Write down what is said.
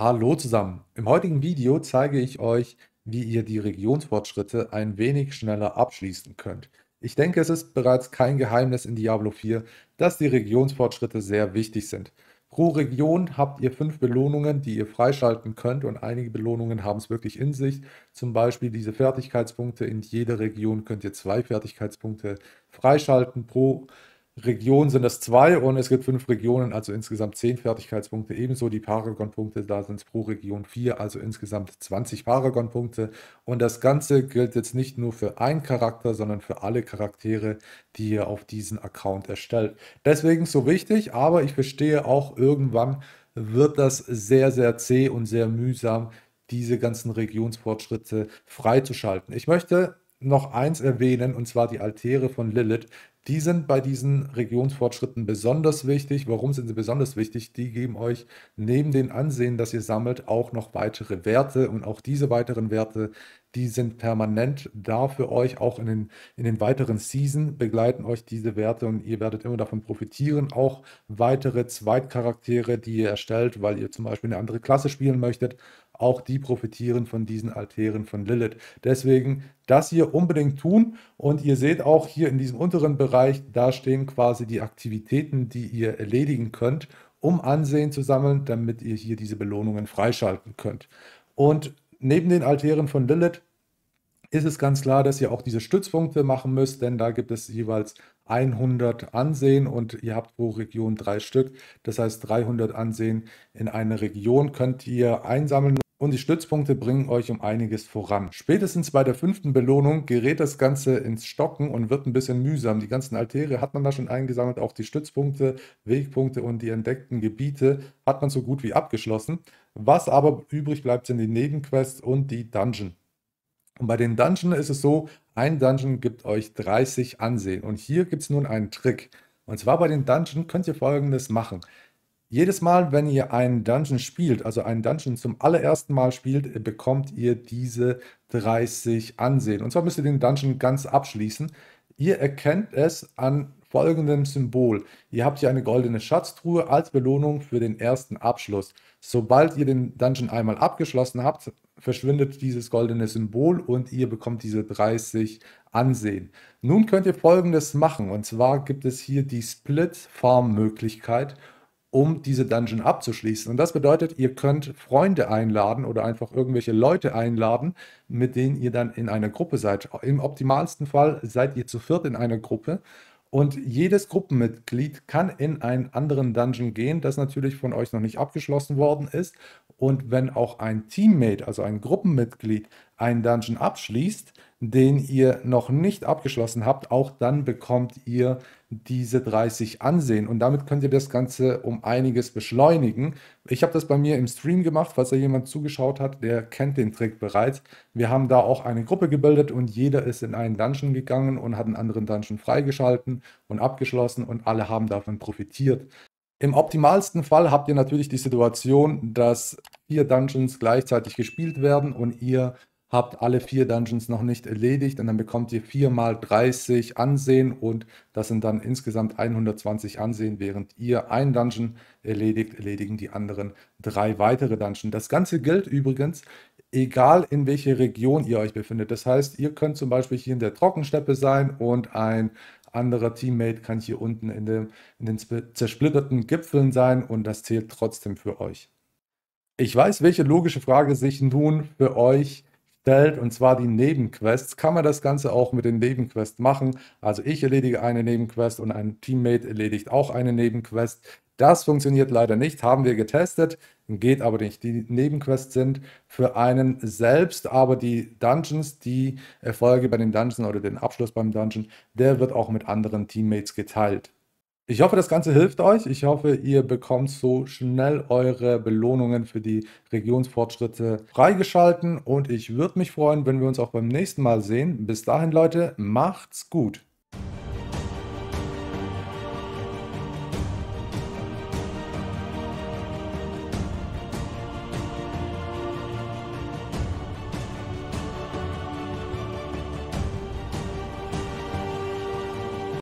Hallo zusammen. Im heutigen Video zeige ich euch, wie ihr die Regionsfortschritte ein wenig schneller abschließen könnt. Ich denke, es ist bereits kein Geheimnis in Diablo 4, dass die Regionsfortschritte sehr wichtig sind. Pro Region habt ihr fünf Belohnungen, die ihr freischalten könnt und einige Belohnungen haben es wirklich in sich. Zum Beispiel diese Fertigkeitspunkte. In jeder Region könnt ihr zwei Fertigkeitspunkte freischalten pro Region. Regionen sind es zwei und es gibt fünf Regionen, also insgesamt zehn Fertigkeitspunkte. Ebenso die Paragon-Punkte, da sind es pro Region vier, also insgesamt 20 Paragon-Punkte. Und das Ganze gilt jetzt nicht nur für einen Charakter, sondern für alle Charaktere, die ihr auf diesen Account erstellt. Deswegen so wichtig, aber ich verstehe auch, irgendwann wird das sehr, sehr zäh und sehr mühsam, diese ganzen Regionsfortschritte freizuschalten. Ich möchte noch eins erwähnen, und zwar die Altäre von Lilith. Die sind bei diesen Regionsfortschritten besonders wichtig. Warum sind sie besonders wichtig? Die geben euch neben dem Ansehen, das ihr sammelt, auch noch weitere Werte und auch diese weiteren Werte, die sind permanent da für euch. Auch in den, in den weiteren Season begleiten euch diese Werte und ihr werdet immer davon profitieren. Auch weitere Zweitcharaktere, die ihr erstellt, weil ihr zum Beispiel eine andere Klasse spielen möchtet, auch die profitieren von diesen Altären von Lilith. Deswegen das hier unbedingt tun. Und ihr seht auch hier in diesem unteren Bereich, da stehen quasi die Aktivitäten, die ihr erledigen könnt, um Ansehen zu sammeln, damit ihr hier diese Belohnungen freischalten könnt. Und neben den Altären von Lilith ist es ganz klar, dass ihr auch diese Stützpunkte machen müsst, denn da gibt es jeweils 100 Ansehen und ihr habt pro Region drei Stück. Das heißt, 300 Ansehen in einer Region könnt ihr einsammeln und die Stützpunkte bringen euch um einiges voran. Spätestens bei der fünften Belohnung gerät das Ganze ins Stocken und wird ein bisschen mühsam. Die ganzen Altäre hat man da schon eingesammelt, auch die Stützpunkte, Wegpunkte und die entdeckten Gebiete hat man so gut wie abgeschlossen. Was aber übrig bleibt, sind die Nebenquests und die Dungeon. Und bei den Dungeon ist es so, ein Dungeon gibt euch 30 Ansehen. Und hier gibt es nun einen Trick. Und zwar bei den Dungeon könnt ihr folgendes machen. Jedes Mal, wenn ihr einen Dungeon spielt, also einen Dungeon zum allerersten Mal spielt, äh, bekommt ihr diese 30 Ansehen. Und zwar müsst ihr den Dungeon ganz abschließen. Ihr erkennt es an folgendem Symbol. Ihr habt hier eine goldene Schatztruhe als Belohnung für den ersten Abschluss. Sobald ihr den Dungeon einmal abgeschlossen habt, verschwindet dieses goldene Symbol und ihr bekommt diese 30 Ansehen. Nun könnt ihr folgendes machen. Und zwar gibt es hier die Split-Farm-Möglichkeit um diese Dungeon abzuschließen. Und das bedeutet, ihr könnt Freunde einladen oder einfach irgendwelche Leute einladen, mit denen ihr dann in einer Gruppe seid. Im optimalsten Fall seid ihr zu viert in einer Gruppe und jedes Gruppenmitglied kann in einen anderen Dungeon gehen, das natürlich von euch noch nicht abgeschlossen worden ist. Und wenn auch ein Teammate, also ein Gruppenmitglied, einen Dungeon abschließt, den ihr noch nicht abgeschlossen habt, auch dann bekommt ihr diese 30 ansehen. Und damit könnt ihr das Ganze um einiges beschleunigen. Ich habe das bei mir im Stream gemacht, falls da jemand zugeschaut hat, der kennt den Trick bereits. Wir haben da auch eine Gruppe gebildet und jeder ist in einen Dungeon gegangen und hat einen anderen Dungeon freigeschalten und abgeschlossen und alle haben davon profitiert. Im optimalsten Fall habt ihr natürlich die Situation, dass vier Dungeons gleichzeitig gespielt werden und ihr habt alle vier Dungeons noch nicht erledigt und dann bekommt ihr viermal 30 Ansehen und das sind dann insgesamt 120 Ansehen. Während ihr ein Dungeon erledigt, erledigen die anderen drei weitere Dungeons. Das Ganze gilt übrigens, egal in welcher Region ihr euch befindet. Das heißt, ihr könnt zum Beispiel hier in der Trockensteppe sein und ein anderer Teammate kann hier unten in, dem, in den zersplitterten Gipfeln sein und das zählt trotzdem für euch. Ich weiß, welche logische Frage sich nun für euch stellt, und zwar die Nebenquests, kann man das Ganze auch mit den Nebenquests machen. Also ich erledige eine Nebenquest und ein Teammate erledigt auch eine Nebenquest. Das funktioniert leider nicht, haben wir getestet, geht aber nicht. Die Nebenquests sind für einen selbst, aber die Dungeons, die Erfolge bei den Dungeons oder den Abschluss beim Dungeon, der wird auch mit anderen Teammates geteilt. Ich hoffe, das Ganze hilft euch. Ich hoffe, ihr bekommt so schnell eure Belohnungen für die Regionsfortschritte freigeschalten. Und ich würde mich freuen, wenn wir uns auch beim nächsten Mal sehen. Bis dahin, Leute, macht's gut.